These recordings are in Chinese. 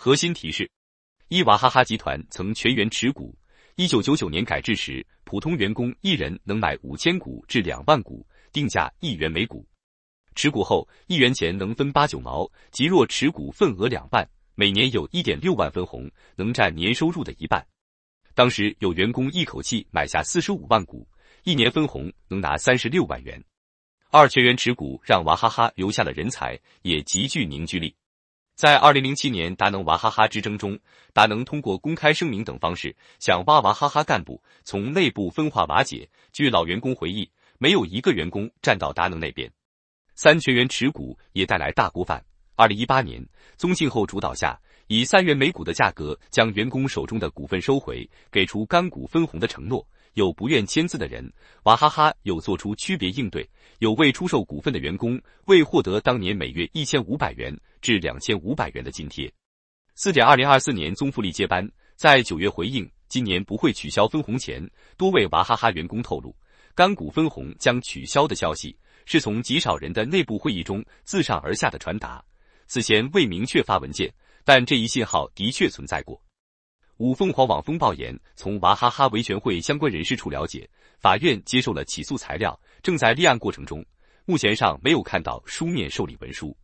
核心提示：，伊娃哈哈集团曾全员持股。一九九九年改制时，普通员工一人能买五千股至两万股，定价一元每股。持股后，一元钱能分八九毛。即若持股份额两半，每年有一点六万分红，能占年收入的一半。当时有员工一口气买下四十五万股，一年分红能拿三十六万元。二全员持股让娃哈哈留下了人才，也极具凝聚力。在二零零七年达能娃哈哈之争中，达能通过公开声明等方式，想挖娃哈哈干部，从内部分化瓦解。据老员工回忆，没有一个员工站到达能那边。三全员持股也带来大锅饭。二零一八年，宗庆后主导下，以三元每股的价格将员工手中的股份收回，给出干股分红的承诺。有不愿签字的人，娃哈哈有做出区别应对；有未出售股份的员工未获得当年每月一千五百元至两千五百元的津贴。四点二零二四年宗馥莉接班，在九月回应今年不会取消分红前，多位娃哈哈员工透露，干股分红将取消的消息是从极少人的内部会议中自上而下的传达，此前未明确发文件，但这一信号的确存在过。五凤凰网风暴言，从娃哈哈维权会相关人士处了解，法院接受了起诉材料，正在立案过程中，目前尚没有看到书面受理文书。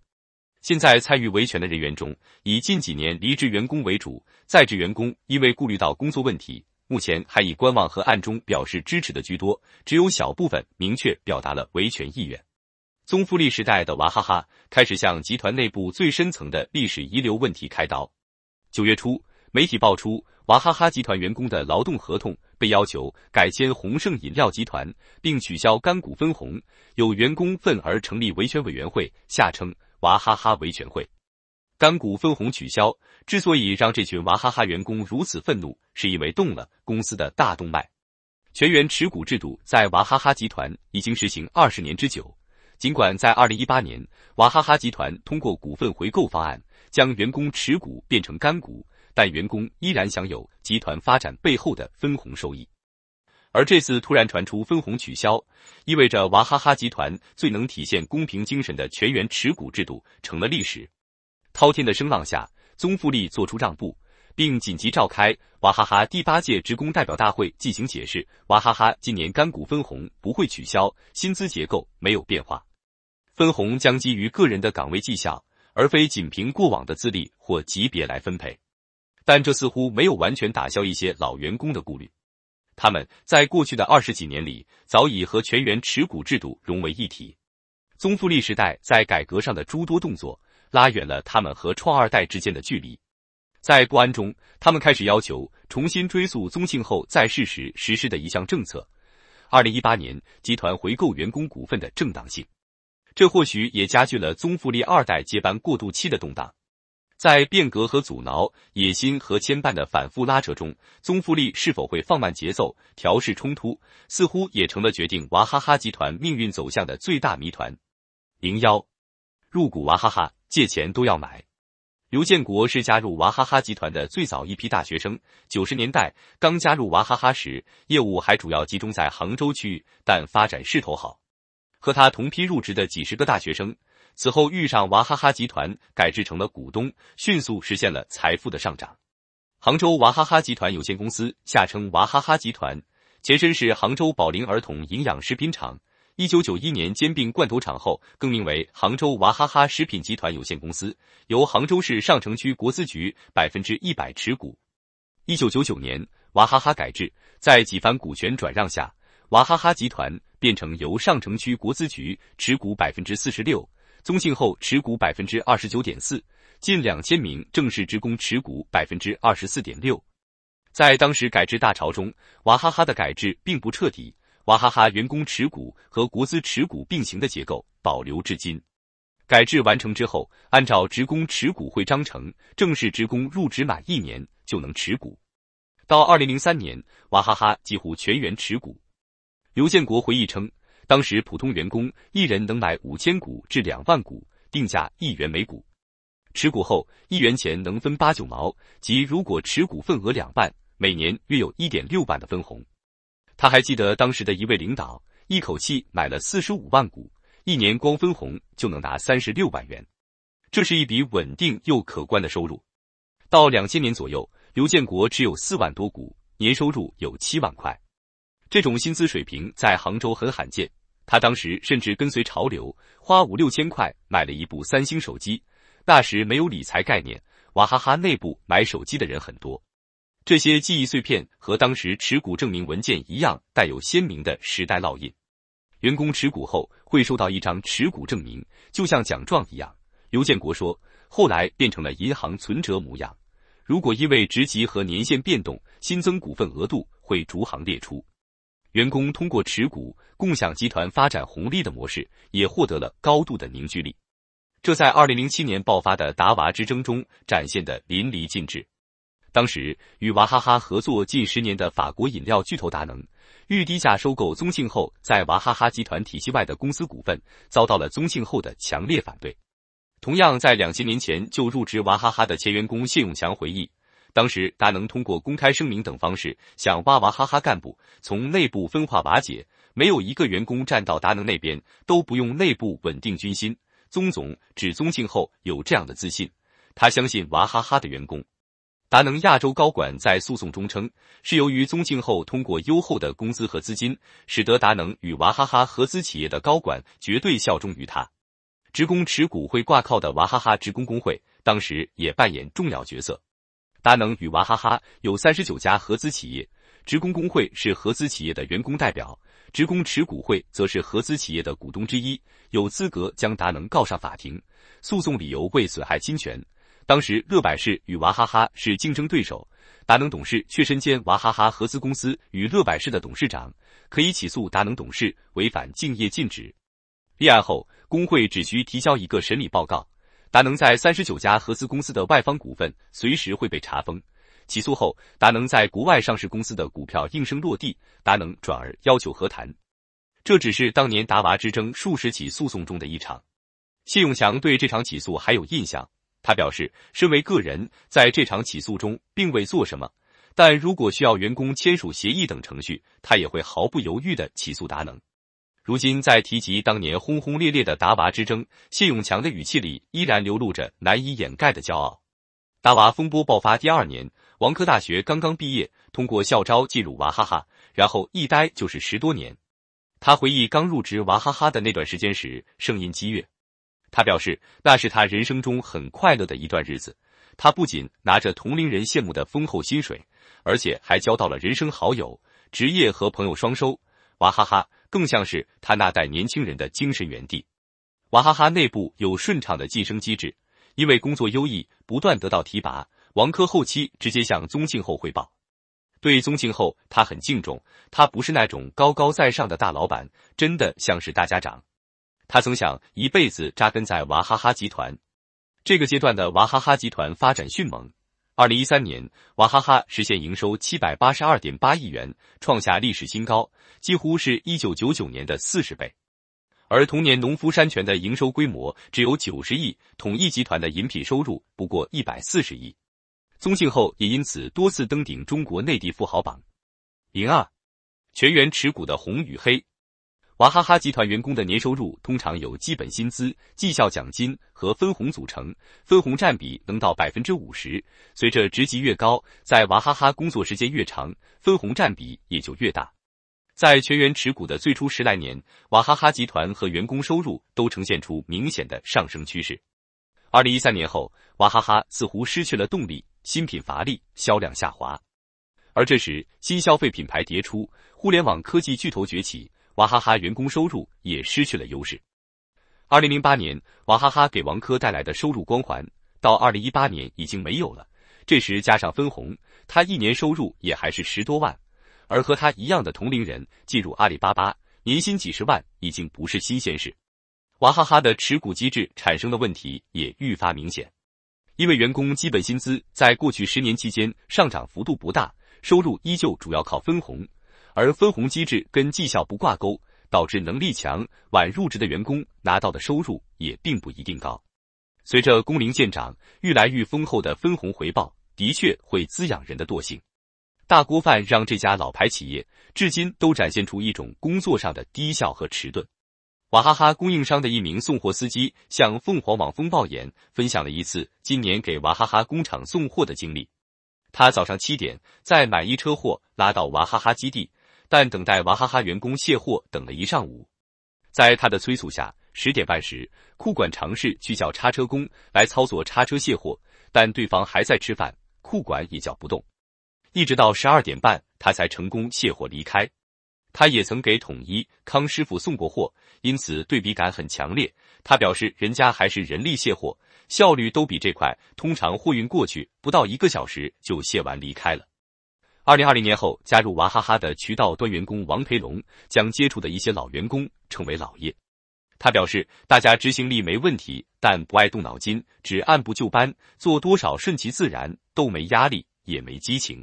现在参与维权的人员中，以近几年离职员工为主，在职员工因为顾虑到工作问题，目前还以观望和暗中表示支持的居多，只有小部分明确表达了维权意愿。宗馥莉时代的娃哈哈开始向集团内部最深层的历史遗留问题开刀。九月初。媒体爆出，娃哈哈集团员工的劳动合同被要求改签宏盛饮料集团，并取消干股分红，有员工愤而成立维权委员会，下称“娃哈哈维权会”。干股分红取消，之所以让这群娃哈哈员工如此愤怒，是因为动了公司的大动脉——全员持股制度，在娃哈哈集团已经实行二十年之久。尽管在二零一八年，娃哈哈集团通过股份回购方案，将员工持股变成干股。但员工依然享有集团发展背后的分红收益，而这次突然传出分红取消，意味着娃哈哈集团最能体现公平精神的全员持股制度成了历史。滔天的声浪下，宗馥莉做出让步，并紧急召开娃哈哈第八届职工代表大会进行解释：娃哈哈今年干股分红不会取消，薪资结构没有变化，分红将基于个人的岗位绩效，而非仅凭过往的资历或级别来分配。但这似乎没有完全打消一些老员工的顾虑，他们在过去的二十几年里早已和全员持股制度融为一体。宗馥莉时代在改革上的诸多动作，拉远了他们和创二代之间的距离。在不安中，他们开始要求重新追溯宗庆后在世时实施的一项政策：二零一八年集团回购员工股份的正当性。这或许也加剧了宗馥莉二代接班过渡期的动荡。在变革和阻挠、野心和牵绊的反复拉扯中，宗馥莉是否会放慢节奏、调试冲突，似乎也成了决定娃哈哈集团命运走向的最大谜团。零幺，入股娃哈哈，借钱都要买。刘建国是加入娃哈哈集团的最早一批大学生。九十年代刚加入娃哈哈时，业务还主要集中在杭州区域，但发展势头好。和他同批入职的几十个大学生。此后遇上娃哈哈集团改制成了股东，迅速实现了财富的上涨。杭州娃哈哈集团有限公司下称娃哈哈集团，前身是杭州宝灵儿童营养食品厂。一九九一年兼并罐头厂后，更名为杭州娃哈哈食品集团有限公司，由杭州市上城区国资局百分之一百持股。一九九九年娃哈哈改制，在几番股权转让下，娃哈哈集团变成由上城区国资局持股百分之四十六。宗庆后持股百分之二十九点四，近两千名正式职工持股百分之二十四点六。在当时改制大潮中，娃哈哈的改制并不彻底，娃哈哈员工持股和国资持股并行的结构保留至今。改制完成之后，按照职工持股会章程，正式职工入职满一年就能持股。到二零零三年，娃哈哈几乎全员持股。刘建国回忆称。当时普通员工一人能买五千股至两万股，定价一元每股，持股后一元钱能分八九毛，即如果持股份额两半，每年约有一点六万的分红。他还记得当时的一位领导一口气买了四十五万股，一年光分红就能拿三十六万元，这是一笔稳定又可观的收入。到两千年左右，刘建国只有四万多股，年收入有七万块。这种薪资水平在杭州很罕见。他当时甚至跟随潮流，花五六千块买了一部三星手机。那时没有理财概念，娃哈哈内部买手机的人很多。这些记忆碎片和当时持股证明文件一样，带有鲜明的时代烙印。员工持股后会收到一张持股证明，就像奖状一样。刘建国说，后来变成了银行存折模样。如果因为职级和年限变动，新增股份额度会逐行列出。员工通过持股、共享集团发展红利的模式，也获得了高度的凝聚力。这在2007年爆发的达娃之争中展现的淋漓尽致。当时，与娃哈哈合作近十年的法国饮料巨头达能欲低价收购宗庆后在娃哈哈集团体系外的公司股份，遭到了宗庆后的强烈反对。同样，在两千年前就入职娃哈哈的前员工谢永强回忆。当时达能通过公开声明等方式向娃哈哈干部从内部分化瓦解，没有一个员工站到达能那边，都不用内部稳定军心。宗总指宗庆后有这样的自信，他相信娃哈哈的员工。达能亚洲高管在诉讼中称，是由于宗庆后通过优厚的工资和资金，使得达能与娃哈哈合资企业的高管绝对效忠于他。职工持股会挂靠的娃哈哈职工工会当时也扮演重要角色。达能与娃哈哈有三十九家合资企业，职工工会是合资企业的员工代表，职工持股会则是合资企业的股东之一，有资格将达能告上法庭，诉讼理由为损害侵权。当时乐百氏与娃哈哈是竞争对手，达能董事却身兼娃哈哈合资公司与乐百氏的董事长，可以起诉达能董事违反竞业禁止。立案后，工会只需提交一个审理报告。达能在三十九家合资公司的外方股份随时会被查封。起诉后，达能在国外上市公司的股票应声落地，达能转而要求和谈。这只是当年达娃之争数十起诉讼中的一场。谢永强对这场起诉还有印象，他表示，身为个人，在这场起诉中并未做什么，但如果需要员工签署协议等程序，他也会毫不犹豫地起诉达能。如今在提及当年轰轰烈烈的达娃之争，谢永强的语气里依然流露着难以掩盖的骄傲。达娃风波爆发第二年，王科大学刚刚毕业，通过校招进入娃哈哈，然后一待就是十多年。他回忆刚入职娃哈哈的那段时间时，声音激越。他表示，那是他人生中很快乐的一段日子。他不仅拿着同龄人羡慕的丰厚薪水，而且还交到了人生好友，职业和朋友双收。娃哈哈。更像是他那代年轻人的精神园地。娃哈哈内部有顺畅的晋升机制，因为工作优异，不断得到提拔。王珂后期直接向宗庆后汇报，对宗庆后他很敬重，他不是那种高高在上的大老板，真的像是大家长。他曾想一辈子扎根在娃哈哈集团。这个阶段的娃哈哈集团发展迅猛。二零一三年，娃哈哈实现营收七百八十二点八亿元，创下历史新高，几乎是一九九九年的四十倍。而同年，农夫山泉的营收规模只有九十亿，统一集团的饮品收入不过一百四十亿，宗庆后也因此多次登顶中国内地富豪榜。零二，全员持股的红与黑。娃哈哈集团员工的年收入通常由基本薪资、绩效奖金和分红组成，分红占比能到百分之五十。随着职级越高，在娃哈哈工作时间越长，分红占比也就越大。在全员持股的最初十来年，娃哈哈集团和员工收入都呈现出明显的上升趋势。二零一三年后，娃哈哈似乎失去了动力，新品乏力，销量下滑。而这时，新消费品牌迭出，互联网科技巨头崛起。娃哈哈员工收入也失去了优势。二零零八年，娃哈哈给王珂带来的收入光环，到二零一八年已经没有了。这时加上分红，他一年收入也还是十多万。而和他一样的同龄人进入阿里巴巴，年薪几十万已经不是新鲜事。娃哈哈的持股机制产生的问题也愈发明显，因为员工基本薪资在过去十年期间上涨幅度不大，收入依旧主要靠分红。而分红机制跟绩效不挂钩，导致能力强晚入职的员工拿到的收入也并不一定高。随着工龄渐长，愈来愈丰厚的分红回报的确会滋养人的惰性。大锅饭让这家老牌企业至今都展现出一种工作上的低效和迟钝。娃哈哈供应商的一名送货司机向凤凰网风暴眼分享了一次今年给娃哈哈工厂送货的经历。他早上七点再买一车货拉到娃哈哈基地。但等待娃哈哈员工卸货，等了一上午，在他的催促下，十点半时，库管尝试去叫叉车工来操作叉车卸货，但对方还在吃饭，库管也叫不动。一直到十二点半，他才成功卸货离开。他也曾给统一康师傅送过货，因此对比感很强烈。他表示，人家还是人力卸货，效率都比这块，通常货运过去不到一个小时就卸完离开了。二零二零年后加入娃哈哈的渠道端员工王培龙，将接触的一些老员工称为“老爷”。他表示，大家执行力没问题，但不爱动脑筋，只按部就班，做多少顺其自然，都没压力，也没激情。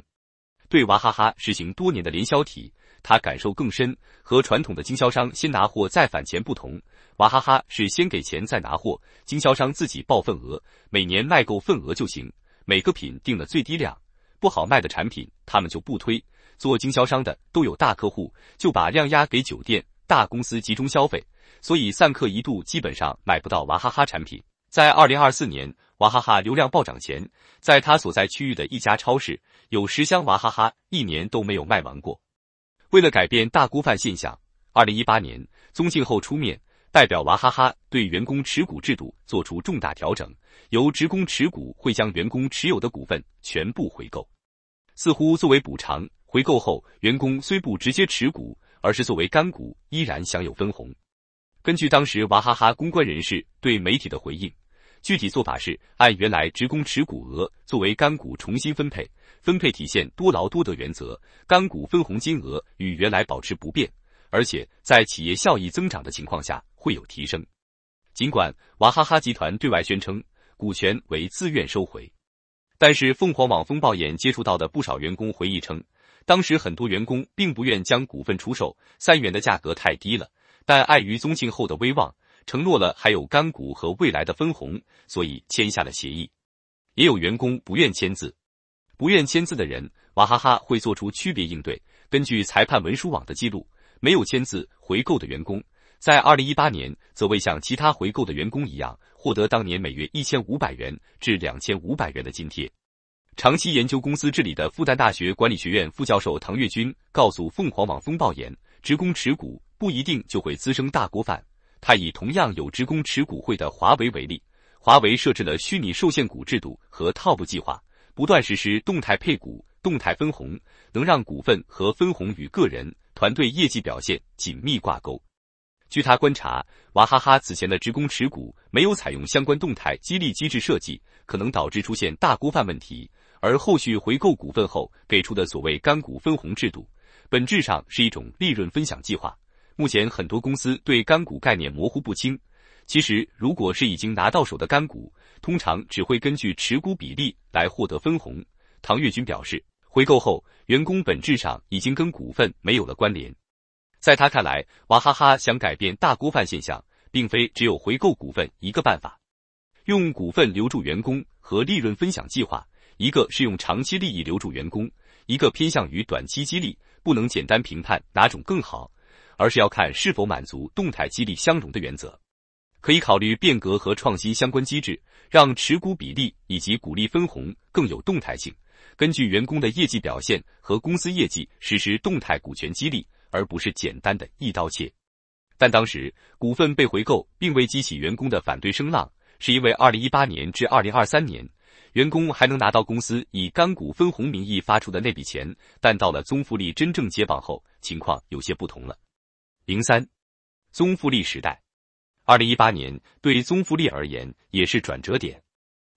对娃哈哈实行多年的联销体，他感受更深。和传统的经销商先拿货再返钱不同，娃哈哈是先给钱再拿货，经销商自己报份额，每年卖够份额就行，每个品定了最低量。不好卖的产品，他们就不推。做经销商的都有大客户，就把量压给酒店、大公司集中消费，所以散客一度基本上买不到娃哈哈产品。在二零二四年娃哈哈流量暴涨前，在他所在区域的一家超市，有十箱娃哈哈一年都没有卖完过。为了改变大锅饭现象，二零一八年宗庆后出面代表娃哈哈对员工持股制度做出重大调整，由职工持股会将员工持有的股份全部回购。似乎作为补偿回购后，员工虽不直接持股，而是作为干股，依然享有分红。根据当时娃哈哈公关人士对媒体的回应，具体做法是按原来职工持股额作为干股重新分配，分配体现多劳多得原则，干股分红金额与原来保持不变，而且在企业效益增长的情况下会有提升。尽管娃哈哈集团对外宣称股权为自愿收回。但是凤凰网风暴眼接触到的不少员工回忆称，当时很多员工并不愿将股份出售，三元的价格太低了。但碍于宗庆后的威望，承诺了还有干股和未来的分红，所以签下了协议。也有员工不愿签字，不愿签字的人，娃哈哈会做出区别应对。根据裁判文书网的记录，没有签字回购的员工。在二零一八年，则未像其他回购的员工一样获得当年每月一千五百元至两千五百元的津贴。长期研究公司治理的复旦大学管理学院副教授唐跃军告诉凤凰网风暴眼：“职工持股不一定就会滋生大锅饭。”他以同样有职工持股会的华为为例，华为设置了虚拟受限股制度和套 p 计划，不断实施动态配股、动态分红，能让股份和分红与个人、团队业绩表现紧密挂钩。据他观察，娃哈哈此前的职工持股没有采用相关动态激励机制设计，可能导致出现大锅饭问题。而后续回购股份后给出的所谓干股分红制度，本质上是一种利润分享计划。目前很多公司对干股概念模糊不清。其实，如果是已经拿到手的干股，通常只会根据持股比例来获得分红。唐月军表示，回购后，员工本质上已经跟股份没有了关联。在他看来，娃哈哈想改变大锅饭现象，并非只有回购股份一个办法。用股份留住员工和利润分享计划，一个是用长期利益留住员工，一个偏向于短期激励，不能简单评判哪种更好，而是要看是否满足动态激励相容的原则。可以考虑变革和创新相关机制，让持股比例以及股利分红更有动态性，根据员工的业绩表现和公司业绩实施动态股权激励。而不是简单的一刀切，但当时股份被回购并未激起员工的反对声浪，是因为二零一八年至二零二三年，员工还能拿到公司以干股分红名义发出的那笔钱，但到了宗馥莉真正接棒后，情况有些不同了。零三，宗馥莉时代，二零一八年对宗馥莉而言也是转折点，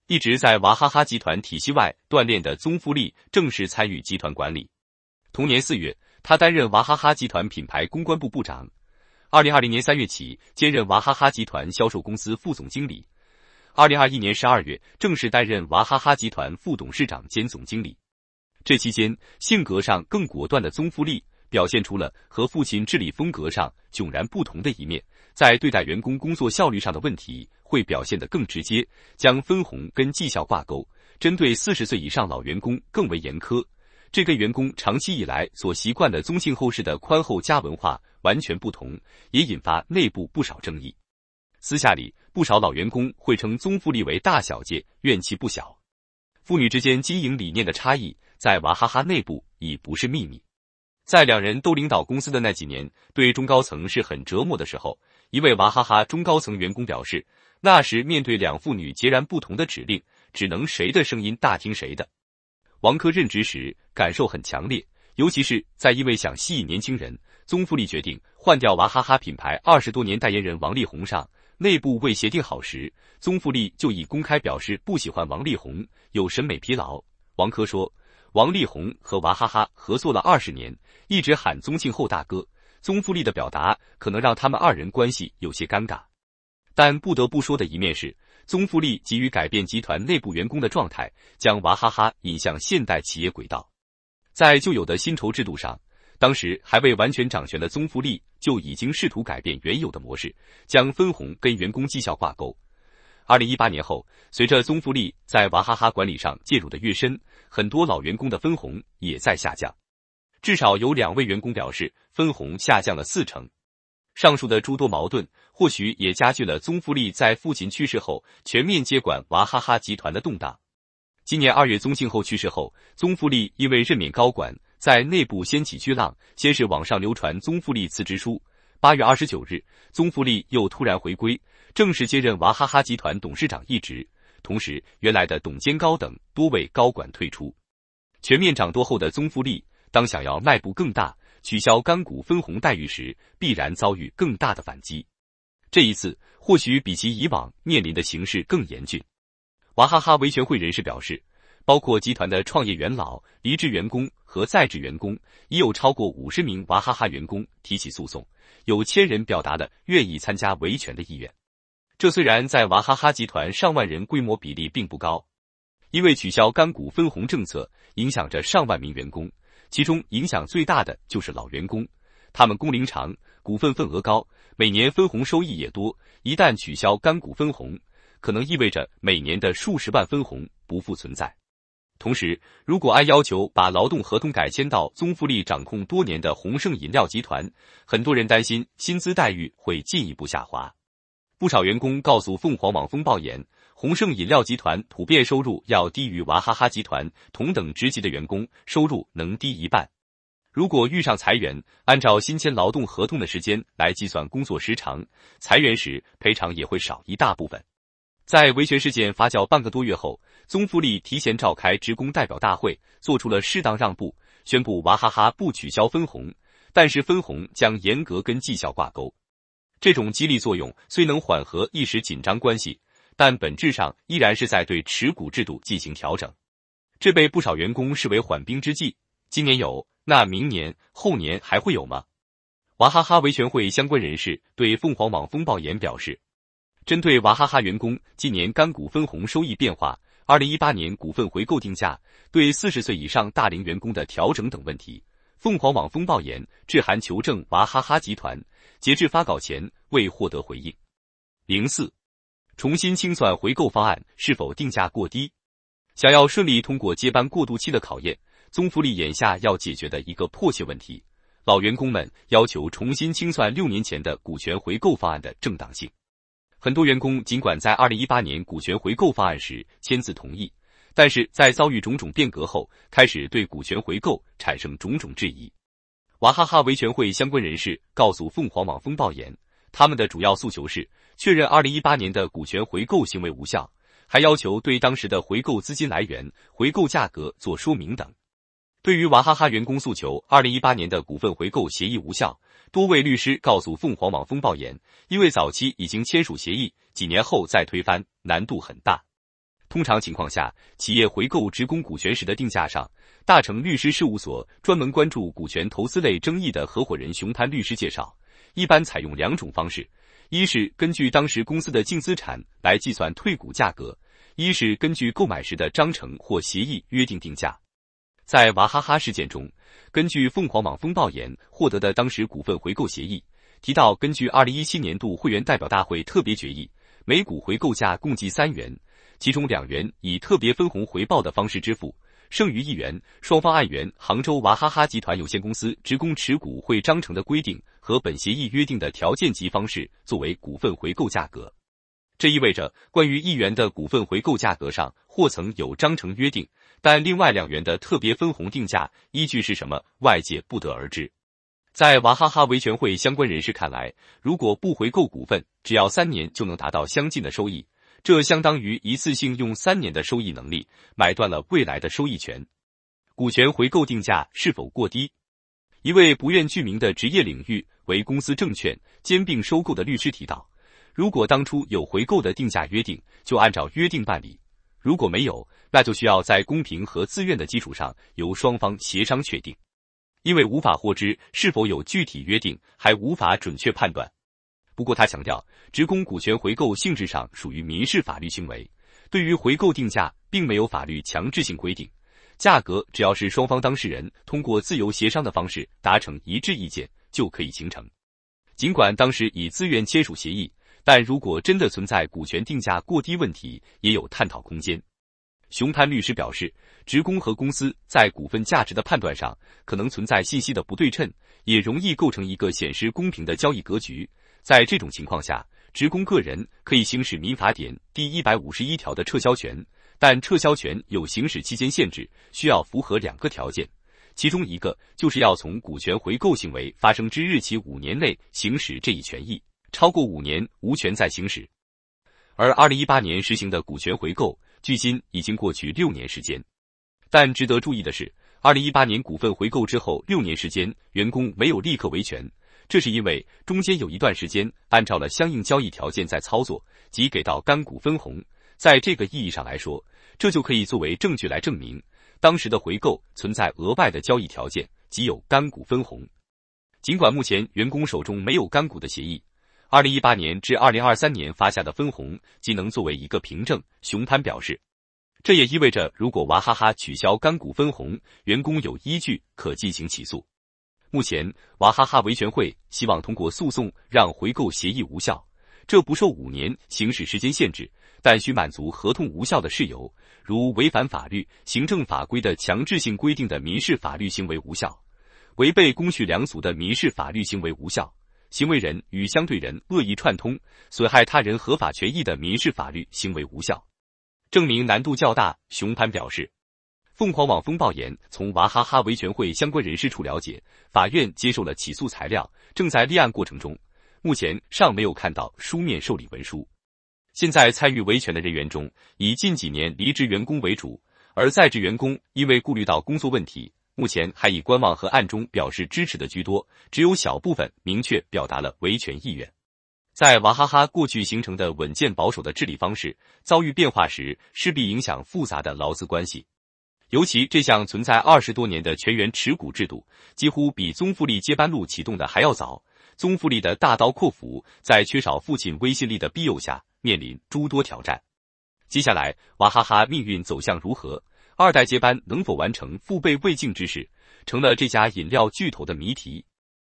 一直在娃哈哈集团体系外锻炼的宗馥莉正式参与集团管理，同年四月。他担任娃哈哈集团品牌公关部部长，二零二零年三月起兼任娃哈哈集团销售公司副总经理，二零二一年十二月正式担任娃哈哈集团副董事长兼总经理。这期间，性格上更果断的宗馥莉表现出了和父亲治理风格上迥然不同的一面，在对待员工工作效率上的问题会表现得更直接，将分红跟绩效挂钩，针对四十岁以上老员工更为严苛。这跟员工长期以来所习惯的宗庆后式的宽厚家文化完全不同，也引发内部不少争议。私下里，不少老员工会称宗馥莉为大小姐，怨气不小。父女之间经营理念的差异，在娃哈哈内部已不是秘密。在两人都领导公司的那几年，对中高层是很折磨的时候，一位娃哈哈中高层员工表示，那时面对两父女截然不同的指令，只能谁的声音大听谁的。王珂任职时感受很强烈，尤其是在因为想吸引年轻人，宗馥莉决定换掉娃哈哈品牌二十多年代言人王力宏上，内部未协定好时，宗馥莉就已公开表示不喜欢王力宏，有审美疲劳。王珂说，王力宏和娃哈哈合作了二十年，一直喊宗庆后大哥，宗馥莉的表达可能让他们二人关系有些尴尬。但不得不说的一面是。宗馥莉急于改变集团内部员工的状态，将娃哈哈引向现代企业轨道。在旧有的薪酬制度上，当时还未完全掌权的宗馥莉就已经试图改变原有的模式，将分红跟员工绩效挂钩。二零一八年后，随着宗馥莉在娃哈哈管理上介入的越深，很多老员工的分红也在下降。至少有两位员工表示，分红下降了四成。上述的诸多矛盾，或许也加剧了宗馥莉在父亲去世后全面接管娃哈哈集团的动荡。今年二月宗庆后去世后，宗馥莉因为任免高管，在内部掀起巨浪。先是网上流传宗馥莉辞职书，八月二十九日，宗馥莉又突然回归，正式接任娃哈哈集团董事长一职。同时，原来的董监高等多位高管退出。全面掌舵后的宗馥莉，当想要迈步更大。取消干股分红待遇时，必然遭遇更大的反击。这一次或许比其以往面临的形势更严峻。娃哈哈维权会人士表示，包括集团的创业元老、离职员工和在职员工，已有超过五十名娃哈哈员工提起诉讼，有千人表达了愿意参加维权的意愿。这虽然在娃哈哈集团上万人规模比例并不高，因为取消干股分红政策影响着上万名员工。其中影响最大的就是老员工，他们工龄长，股份份额高，每年分红收益也多。一旦取消干股分红，可能意味着每年的数十万分红不复存在。同时，如果按要求把劳动合同改签到宗馥莉掌控多年的宏盛饮料集团，很多人担心薪资待遇会进一步下滑。不少员工告诉凤凰网风暴眼。宏盛饮料集团普遍收入要低于娃哈哈集团同等职级的员工，收入能低一半。如果遇上裁员，按照新签劳动合同的时间来计算工作时长，裁员时赔偿也会少一大部分。在维权事件发酵半个多月后，宗馥莉提前召开职工代表大会，做出了适当让步，宣布娃哈哈不取消分红，但是分红将严格跟绩效挂钩。这种激励作用虽能缓和一时紧张关系。但本质上依然是在对持股制度进行调整，这被不少员工视为缓兵之计。今年有，那明年、后年还会有吗？娃哈哈维权会相关人士对凤凰网风暴眼表示，针对娃哈哈员工近年干股分红收益变化、二零一八年股份回购定价对四十岁以上大龄员工的调整等问题，凤凰网风暴眼致函求证娃哈哈集团，截至发稿前未获得回应。零四。重新清算回购方案是否定价过低？想要顺利通过接班过渡期的考验，宗馥莉眼下要解决的一个迫切问题。老员工们要求重新清算六年前的股权回购方案的正当性。很多员工尽管在二零一八年股权回购方案时签字同意，但是在遭遇种种变革后，开始对股权回购产生种种质疑。娃哈哈维权会相关人士告诉凤凰网风暴眼，他们的主要诉求是。确认2018年的股权回购行为无效，还要求对当时的回购资金来源、回购价格做说明等。对于娃哈哈员工诉求，2018年的股份回购协议无效，多位律师告诉凤凰网风暴眼，因为早期已经签署协议，几年后再推翻难度很大。通常情况下，企业回购职工股权时的定价上，大成律师事务所专门关注股权投资类争议的合伙人熊滩律师介绍，一般采用两种方式。一是根据当时公司的净资产来计算退股价格，一是根据购买时的章程或协议约定定价。在娃哈哈事件中，根据凤凰网风暴眼获得的当时股份回购协议提到，根据二零一七年度会员代表大会特别决议，每股回购价共计三元，其中两元以特别分红回报的方式支付。剩余一元，双方按原《杭州娃哈哈集团有限公司职工持股会章程》的规定和本协议约定的条件及方式作为股份回购价格。这意味着关于一元的股份回购价格上或曾有章程约定，但另外两元的特别分红定价依据是什么，外界不得而知。在娃哈哈维权会相关人士看来，如果不回购股份，只要三年就能达到相近的收益。这相当于一次性用三年的收益能力买断了未来的收益权。股权回购定价是否过低？一位不愿具名的职业领域为公司证券兼并收购的律师提到，如果当初有回购的定价约定，就按照约定办理；如果没有，那就需要在公平和自愿的基础上由双方协商确定。因为无法获知是否有具体约定，还无法准确判断。不过，他强调，职工股权回购性质上属于民事法律行为，对于回购定价并没有法律强制性规定，价格只要是双方当事人通过自由协商的方式达成一致意见就可以形成。尽管当时以自愿签署协议，但如果真的存在股权定价过低问题，也有探讨空间。熊攀律师表示，职工和公司在股份价值的判断上可能存在信息的不对称，也容易构成一个显示公平的交易格局。在这种情况下，职工个人可以行使《民法典》第一百五十一条的撤销权，但撤销权有行使期间限制，需要符合两个条件，其中一个就是要从股权回购行为发生之日起五年内行使这一权益，超过五年无权再行使。而二零一八年实行的股权回购，距今已经过去六年时间，但值得注意的是二零一八年股份回购之后六年时间，员工没有立刻维权。这是因为中间有一段时间按照了相应交易条件在操作，即给到干股分红。在这个意义上来说，这就可以作为证据来证明当时的回购存在额外的交易条件，即有干股分红。尽管目前员工手中没有干股的协议，2018年至2023年发下的分红，即能作为一个凭证。熊攀表示，这也意味着如果娃哈哈取消干股分红，员工有依据可进行起诉。目前，娃哈哈维权会希望通过诉讼让回购协议无效。这不受五年行使时间限制，但需满足合同无效的事由，如违反法律、行政法规的强制性规定的民事法律行为无效，违背公序良俗的民事法律行为无效，行为人与相对人恶意串通，损害他人合法权益的民事法律行为无效。证明难度较大，熊攀表示。凤凰网风暴言，从娃哈哈维权会相关人士处了解，法院接受了起诉材料，正在立案过程中，目前尚没有看到书面受理文书。现在参与维权的人员中，以近几年离职员工为主，而在职员工因为顾虑到工作问题，目前还以观望和暗中表示支持的居多，只有小部分明确表达了维权意愿。在娃哈哈过去形成的稳健保守的治理方式遭遇变化时，势必影响复杂的劳资关系。尤其这项存在二十多年的全员持股制度，几乎比宗馥莉接班路启动的还要早。宗馥莉的大刀阔斧，在缺少父亲威信力的庇佑下，面临诸多挑战。接下来，娃哈哈命运走向如何？二代接班能否完成父辈未竟之事，成了这家饮料巨头的谜题。